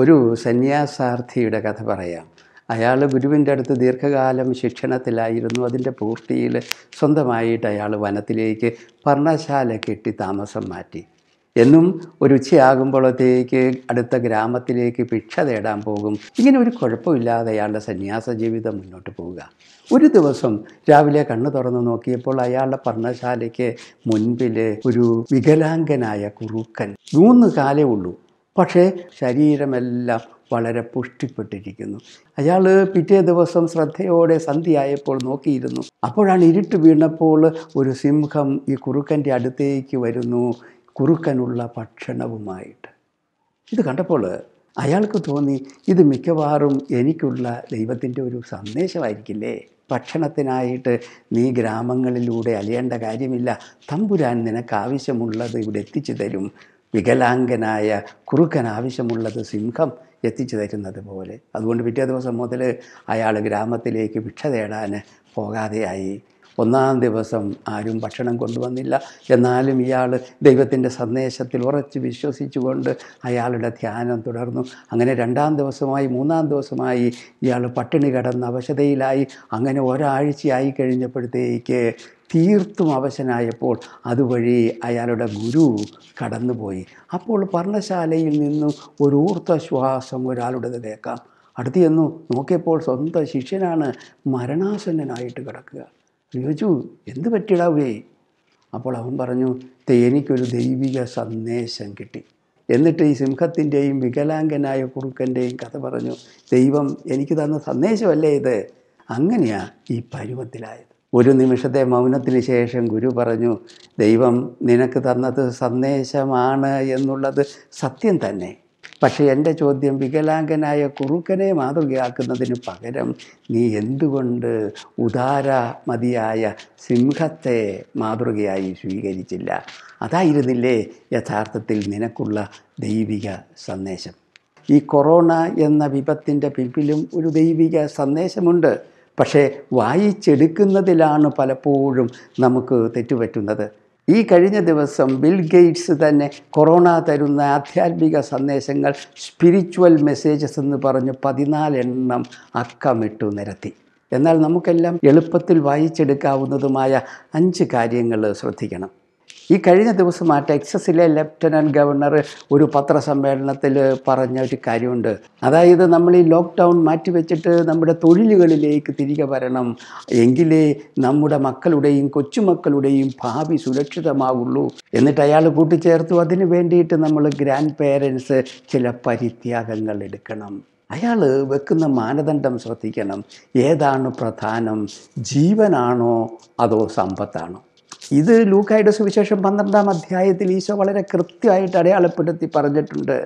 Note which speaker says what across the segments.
Speaker 1: ഒരു സന്യാസാർത്ഥിയുടെ കഥ പറയാം അയാൾ ഗുരുവിൻ്റെ അടുത്ത് ദീർഘകാലം ശിക്ഷണത്തിലായിരുന്നു അതിൻ്റെ പൂർത്തിയിൽ സ്വന്തമായിട്ട് അയാൾ വനത്തിലേക്ക് പർണശാല കെട്ടി താമസം മാറ്റി എന്നും ഒരു ഉച്ചയാകുമ്പോഴത്തേക്ക് അടുത്ത ഗ്രാമത്തിലേക്ക് ഭിക്ഷ തേടാൻ പോകും ഇങ്ങനെ ഒരു കുഴപ്പമില്ലാതെ അയാളുടെ സന്യാസ ജീവിതം മുന്നോട്ട് പോവുക ഒരു ദിവസം രാവിലെ കണ്ണു തുറന്നു നോക്കിയപ്പോൾ അയാളുടെ പർണശാലയ്ക്ക് മുൻപിൽ ഒരു വികലാംഗനായ കുറുക്കൻ മൂന്ന് കാലേ ഉള്ളൂ പക്ഷേ ശരീരമെല്ലാം വളരെ പുഷ്ടിപ്പെട്ടിരിക്കുന്നു അയാൾ പിറ്റേ ദിവസം ശ്രദ്ധയോടെ സന്ധ്യയായപ്പോൾ നോക്കിയിരുന്നു അപ്പോഴാണ് ഇരുട്ട് വീണപ്പോൾ ഒരു സിംഹം ഈ കുറുക്കൻ്റെ അടുത്തേക്ക് വരുന്നു കുറുക്കനുള്ള ഭക്ഷണവുമായിട്ട് ഇത് കണ്ടപ്പോൾ അയാൾക്ക് തോന്നി ഇത് മിക്കവാറും എനിക്കുള്ള ദൈവത്തിൻ്റെ ഒരു സന്ദേശമായിരിക്കില്ലേ ഭക്ഷണത്തിനായിട്ട് നീ ഗ്രാമങ്ങളിലൂടെ അലയേണ്ട കാര്യമില്ല തമ്പുരാൻ നിനക്ക് ആവശ്യമുള്ളത് ഇവിടെ എത്തിച്ചു തരും വികലാംഗനായ കുറുക്കൻ ആവശ്യമുള്ളത് സിംഹം എത്തിച്ചു തരുന്നത് പോലെ അതുകൊണ്ട് പിറ്റേ ദിവസം മുതൽ അയാൾ ഗ്രാമത്തിലേക്ക് ഭിക്ഷ തേടാൻ പോകാതെയായി ഒന്നാം ദിവസം ആരും ഭക്ഷണം കൊണ്ടുവന്നില്ല എന്നാലും ഇയാൾ ദൈവത്തിൻ്റെ സന്ദേശത്തിൽ ഉറച്ച് വിശ്വസിച്ചുകൊണ്ട് അയാളുടെ ധ്യാനം തുടർന്നു അങ്ങനെ രണ്ടാം ദിവസമായി മൂന്നാം ദിവസമായി ഇയാൾ പട്ടിണി കടന്ന് അവശതയിലായി അങ്ങനെ ഒരാഴ്ചയായി കഴിഞ്ഞപ്പോഴത്തേക്ക് തീർത്തും അവശനായപ്പോൾ അതുവഴി അയാളുടെ ഗുരു കടന്നുപോയി അപ്പോൾ പർണശാലയിൽ നിന്നും ഒരു ഊർത്തശ്വാസം ഒരാളുടെ കേൾക്കാം അടുത്ത് ചെന്നു നോക്കിയപ്പോൾ സ്വന്തം ശിഷ്യനാണ് മരണാസന്നനായിട്ട് കിടക്കുക ചോദിച്ചു എന്ത് പറ്റിയിടാവേ അപ്പോൾ അവൻ പറഞ്ഞു എനിക്കൊരു ദൈവിക സന്ദേശം കിട്ടി എന്നിട്ട് ഈ സിംഹത്തിൻ്റെയും വികലാംഗനായ കുറുക്കൻ്റെയും കഥ പറഞ്ഞു ദൈവം എനിക്ക് തന്ന സന്ദേശമല്ലേ ഇത് അങ്ങനെയാണ് ഈ പരുവത്തിലായത് ഒരു നിമിഷത്തെ മൗനത്തിന് ശേഷം ഗുരു പറഞ്ഞു ദൈവം നിനക്ക് തന്നത് സന്ദേശമാണ് എന്നുള്ളത് സത്യം തന്നെ പക്ഷേ എൻ്റെ ചോദ്യം വികലാംഗനായ കുറുക്കനെ മാതൃകയാക്കുന്നതിന് പകരം നീ എന്തുകൊണ്ട് മതിയായ സിംഹത്തെ മാതൃകയായി സ്വീകരിച്ചില്ല അതായിരുന്നില്ലേ യഥാർത്ഥത്തിൽ നിനക്കുള്ള ദൈവിക സന്ദേശം ഈ കൊറോണ എന്ന വിപത്തിൻ്റെ പിൽപ്പിലും ഒരു ദൈവിക സന്ദേശമുണ്ട് പക്ഷേ വായിച്ചെടുക്കുന്നതിലാണ് പലപ്പോഴും നമുക്ക് തെറ്റുപറ്റുന്നത് ഈ കഴിഞ്ഞ ദിവസം ബിൽ ഗേറ്റ്സ് തന്നെ കൊറോണ തരുന്ന ആധ്യാത്മിക സന്ദേശങ്ങൾ സ്പിരിച്വൽ മെസ്സേജസ് എന്ന് പറഞ്ഞ് പതിനാലെണ്ണം അക്കമിട്ടു നിരത്തി എന്നാൽ നമുക്കെല്ലാം എളുപ്പത്തിൽ വായിച്ചെടുക്കാവുന്നതുമായ അഞ്ച് കാര്യങ്ങൾ ശ്രദ്ധിക്കണം ഈ കഴിഞ്ഞ ദിവസം ആ ടെക്സസിലെ ലെഫ്റ്റനൻറ്റ് ഗവർണർ ഒരു പത്രസമ്മേളനത്തിൽ പറഞ്ഞ ഒരു കാര്യമുണ്ട് അതായത് നമ്മൾ ഈ ലോക്ക്ഡൗൺ മാറ്റിവെച്ചിട്ട് നമ്മുടെ തൊഴിലുകളിലേക്ക് തിരികെ വരണം എങ്കിലേ നമ്മുടെ മക്കളുടെയും കൊച്ചുമക്കളുടെയും ഭാവി സുരക്ഷിതമാകുള്ളൂ എന്നിട്ട് അയാൾ കൂട്ടിച്ചേർത്തു അതിന് വേണ്ടിയിട്ട് നമ്മൾ ഗ്രാൻഡ് പേരൻസ് ചില പരിത്യാഗങ്ങൾ എടുക്കണം അയാൾ വെക്കുന്ന മാനദണ്ഡം ശ്രദ്ധിക്കണം ഏതാണ് പ്രധാനം ജീവനാണോ അതോ സമ്പത്താണോ ഇത് ലൂക്കായുടെ സുവിശേഷം പന്ത്രണ്ടാം അധ്യായത്തിൽ ഈശോ വളരെ കൃത്യമായിട്ട് അടയാളപ്പെടുത്തി പറഞ്ഞിട്ടുണ്ട്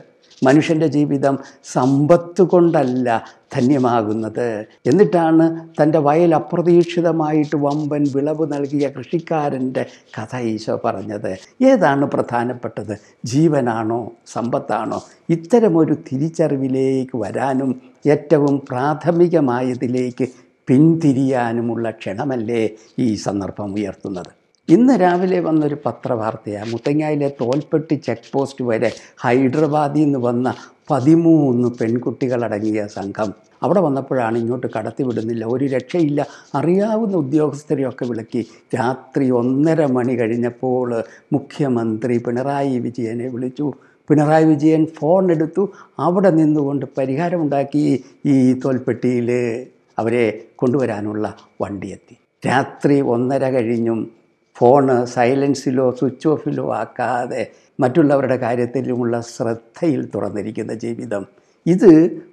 Speaker 1: മനുഷ്യൻ്റെ ജീവിതം സമ്പത്ത് കൊണ്ടല്ല ധന്യമാകുന്നത് എന്നിട്ടാണ് തൻ്റെ വയൽ അപ്രതീക്ഷിതമായിട്ട് വമ്പൻ വിളവ് നൽകിയ കൃഷിക്കാരൻ്റെ കഥ ഈശോ പറഞ്ഞത് ഏതാണ് പ്രധാനപ്പെട്ടത് ജീവനാണോ സമ്പത്താണോ ഇത്തരമൊരു തിരിച്ചറിവിലേക്ക് വരാനും ഏറ്റവും പ്രാഥമികമായതിലേക്ക് പിന്തിരിയാനുമുള്ള ക്ഷണമല്ലേ ഈ സന്ദർഭം ഉയർത്തുന്നത് ഇന്ന് രാവിലെ വന്നൊരു പത്രവാർത്തയാണ് മുത്തങ്ങായിലെ തോൽപ്പെട്ടി ചെക്ക് പോസ്റ്റ് വരെ ഹൈദരാബാദിൽ നിന്ന് വന്ന പതിമൂന്ന് പെൺകുട്ടികളടങ്ങിയ സംഘം അവിടെ വന്നപ്പോഴാണ് ഇങ്ങോട്ട് കടത്തിവിടുന്നില്ല ഒരു രക്ഷയില്ല അറിയാവുന്ന ഉദ്യോഗസ്ഥരെയൊക്കെ വിളക്കി രാത്രി ഒന്നര മണി കഴിഞ്ഞപ്പോൾ മുഖ്യമന്ത്രി പിണറായി വിജയനെ വിളിച്ചു പിണറായി വിജയൻ ഫോൺ എടുത്തു അവിടെ നിന്നുകൊണ്ട് പരിഹാരമുണ്ടാക്കി ഈ തോൽപ്പെട്ടിയിൽ അവരെ കൊണ്ടുവരാനുള്ള വണ്ടിയെത്തി രാത്രി ഒന്നര കഴിഞ്ഞും ഫോണ് സൈലൻസിലോ സ്വിച്ച് ഓഫിലോ ആക്കാതെ മറ്റുള്ളവരുടെ കാര്യത്തിലുമുള്ള ശ്രദ്ധയിൽ തുറന്നിരിക്കുന്ന ജീവിതം ഇത്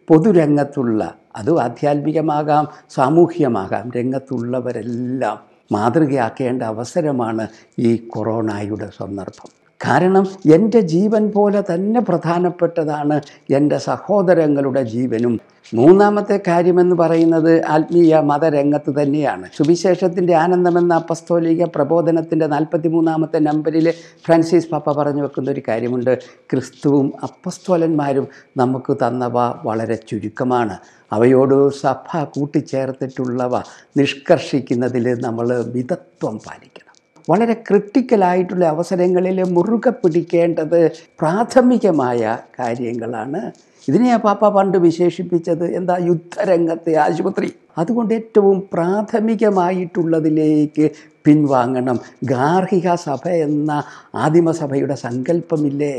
Speaker 1: പൊതുരംഗത്തുള്ള അത് ആധ്യാത്മികമാകാം സാമൂഹ്യമാകാം രംഗത്തുള്ളവരെല്ലാം മാതൃകയാക്കേണ്ട അവസരമാണ് ഈ കൊറോണയുടെ സന്ദർഭം കാരണം എൻ്റെ ജീവൻ പോലെ തന്നെ പ്രധാനപ്പെട്ടതാണ് എൻ്റെ സഹോദരങ്ങളുടെ ജീവനും മൂന്നാമത്തെ കാര്യമെന്ന് പറയുന്നത് ആത്മീയ മതരംഗത്ത് തന്നെയാണ് സുവിശേഷത്തിൻ്റെ ആനന്ദമെന്ന അപ്പസ്തോലിക പ്രബോധനത്തിൻ്റെ നാൽപ്പത്തി മൂന്നാമത്തെ നമ്പറിൽ ഫ്രാൻസിസ് പാപ്പ പറഞ്ഞു വെക്കുന്ന ഒരു കാര്യമുണ്ട് ക്രിസ്തുവും അപ്പസ്തോലന്മാരും നമുക്ക് തന്നവ വളരെ ചുരുക്കമാണ് അവയോട് സഭ കൂട്ടിച്ചേർത്തിട്ടുള്ളവ നിഷ്കർഷിക്കുന്നതിൽ നമ്മൾ വിധത്വം പാലിക്കണം വളരെ ക്രിട്ടിക്കലായിട്ടുള്ള അവസരങ്ങളിൽ മുറുകെ പിടിക്കേണ്ടത് പ്രാഥമികമായ കാര്യങ്ങളാണ് ഇതിനെ പാപ്പ പണ്ട് വിശേഷിപ്പിച്ചത് എന്താ യുദ്ധരംഗത്തെ ആശുപത്രി അതുകൊണ്ട് ഏറ്റവും പ്രാഥമികമായിട്ടുള്ളതിലേക്ക് പിൻവാങ്ങണം ഗാർഹിക സഭ എന്ന ആദിമസഭയുടെ സങ്കല്പമില്ലേ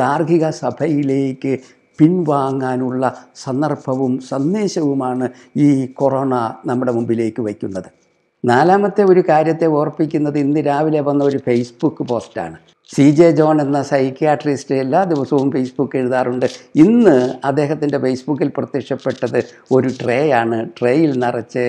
Speaker 1: ഗാർഹിക സഭയിലേക്ക് പിൻവാങ്ങാനുള്ള സന്ദർഭവും സന്ദേശവുമാണ് ഈ കൊറോണ നമ്മുടെ മുമ്പിലേക്ക് വയ്ക്കുന്നത് നാലാമത്തെ ഒരു കാര്യത്തെ ഓർപ്പിക്കുന്നത് ഇന്ന് രാവിലെ വന്ന ഒരു ഫേസ്ബുക്ക് പോസ്റ്റാണ് സി ജെ ജോൺ എന്ന സൈക്യാട്രിസ്റ്റ് എല്ലാ ദിവസവും ഫേസ്ബുക്ക് എഴുതാറുണ്ട് ഇന്ന് അദ്ദേഹത്തിൻ്റെ ഫേസ്ബുക്കിൽ പ്രത്യക്ഷപ്പെട്ടത് ഒരു ട്രേയാണ് ട്രേയിൽ നിറച്ച്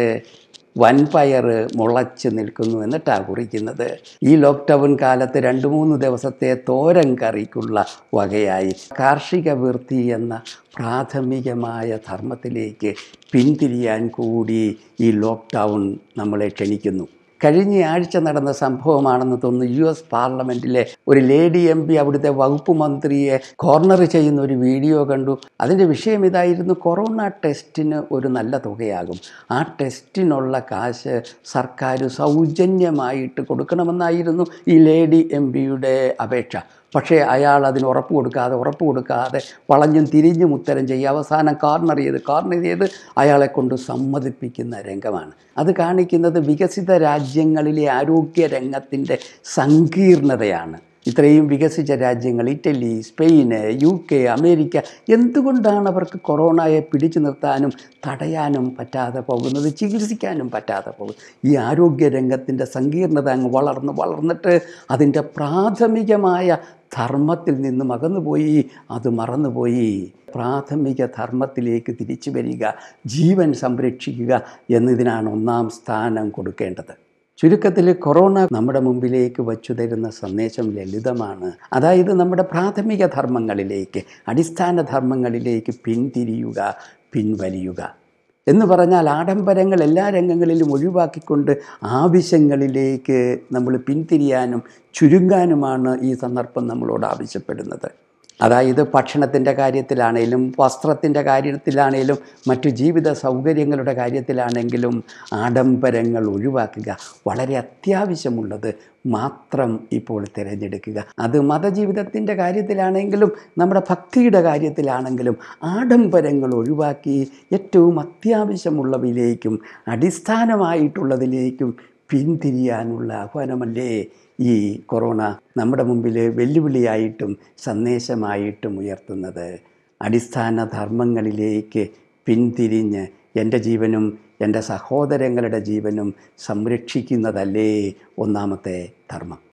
Speaker 1: വൻപയർ മുളച്ച് നിൽക്കുന്നു എന്നിട്ടാണ് കുറിക്കുന്നത് ഈ ലോക്ക്ഡൗൺ കാലത്ത് രണ്ട് മൂന്ന് ദിവസത്തെ തോരൻ കറിക്കുള്ള വകയായി കാർഷിക വൃത്തി എന്ന പ്രാഥമികമായ ധർമ്മത്തിലേക്ക് പിന്തിരിയാൻ കൂടി ഈ ലോക്ക്ഡൗൺ നമ്മളെ ക്ഷണിക്കുന്നു കഴിഞ്ഞ ആഴ്ച നടന്ന സംഭവമാണെന്ന് തോന്നുന്നു യു എസ് പാർലമെൻറ്റിലെ ഒരു ലേഡി എം പി അവിടുത്തെ വകുപ്പ് മന്ത്രിയെ കോർണർ ചെയ്യുന്ന ഒരു വീഡിയോ കണ്ടു അതിൻ്റെ വിഷയം ഇതായിരുന്നു കൊറോണ ടെസ്റ്റിന് ഒരു നല്ല തുകയാകും ആ ടെസ്റ്റിനുള്ള കാശ് സർക്കാർ സൗജന്യമായിട്ട് കൊടുക്കണമെന്നായിരുന്നു ഈ ലേഡി എം പിയുടെ അപേക്ഷ പക്ഷേ അയാൾ അതിന് ഉറപ്പ് കൊടുക്കാതെ ഉറപ്പ് കൊടുക്കാതെ വളഞ്ഞും തിരിഞ്ഞും ഉത്തരം ചെയ്യുക അവസാനം കോർണർ ചെയ്ത് കോർണർ ചെയ്ത് അയാളെ കൊണ്ട് സമ്മതിപ്പിക്കുന്ന രംഗമാണ് അത് കാണിക്കുന്നത് വികസിത രാജ്യങ്ങളിലെ ആരോഗ്യ രംഗത്തിൻ്റെ സങ്കീർണതയാണ് ഇത്രയും വികസിച്ച രാജ്യങ്ങൾ Italy Spain U K America എന്തുകൊണ്ടാണ് അവർക്ക് കൊറോണയെ പിടിച്ചു നിർത്താനും തടയാനും പറ്റാതെ പോകുന്നത് ചികിത്സിക്കാനും പറ്റാതെ പോകുന്നത് ഈ ആരോഗ്യ രംഗത്തിൻ്റെ സങ്കീർണത അങ്ങ് വളർന്ന് വളർന്നിട്ട് അതിൻ്റെ പ്രാഥമികമായ ധർമ്മത്തിൽ നിന്നും അകന്നുപോയി അത് മറന്നുപോയി പ്രാഥമിക ധർമ്മത്തിലേക്ക് തിരിച്ചു വരിക ജീവൻ സംരക്ഷിക്കുക എന്നതിനാണ് ഒന്നാം സ്ഥാനം കൊടുക്കേണ്ടത് ചുരുക്കത്തിൽ കൊറോണ നമ്മുടെ മുമ്പിലേക്ക് വച്ചു തരുന്ന സന്ദേശം ലളിതമാണ് അതായത് നമ്മുടെ പ്രാഥമിക ധർമ്മങ്ങളിലേക്ക് അടിസ്ഥാന ധർമ്മങ്ങളിലേക്ക് പിന്തിരിയുക പിൻവലിയുക എന്ന് പറഞ്ഞാൽ ആഡംബരങ്ങൾ എല്ലാ രംഗങ്ങളിലും ഒഴിവാക്കിക്കൊണ്ട് ആവശ്യങ്ങളിലേക്ക് നമ്മൾ പിന്തിരിയാനും ചുരുങ്ങാനുമാണ് ഈ സന്ദർഭം നമ്മളോട് ആവശ്യപ്പെടുന്നത് അതായത് ഭക്ഷണത്തിൻ്റെ കാര്യത്തിലാണേലും വസ്ത്രത്തിൻ്റെ കാര്യത്തിലാണേലും മറ്റു ജീവിത സൗകര്യങ്ങളുടെ കാര്യത്തിലാണെങ്കിലും ആഡംബരങ്ങൾ ഒഴിവാക്കുക വളരെ അത്യാവശ്യമുള്ളത് മാത്രം ഇപ്പോൾ തിരഞ്ഞെടുക്കുക അത് മതജീവിതത്തിൻ്റെ കാര്യത്തിലാണെങ്കിലും നമ്മുടെ ഭക്തിയുടെ കാര്യത്തിലാണെങ്കിലും ആഡംബരങ്ങൾ ഒഴിവാക്കി ഏറ്റവും അത്യാവശ്യമുള്ളവയിലേക്കും അടിസ്ഥാനമായിട്ടുള്ളതിലേക്കും പിന്തിരിയാനുള്ള ആഹ്വാനമല്ലേ ഈ കൊറോണ നമ്മുടെ മുമ്പിൽ വെല്ലുവിളിയായിട്ടും സന്ദേശമായിട്ടും ഉയർത്തുന്നത് അടിസ്ഥാന ധർമ്മങ്ങളിലേക്ക് പിന്തിരിഞ്ഞ് എൻ്റെ ജീവനും എൻ്റെ സഹോദരങ്ങളുടെ ജീവനും സംരക്ഷിക്കുന്നതല്ലേ ഒന്നാമത്തെ ധർമ്മം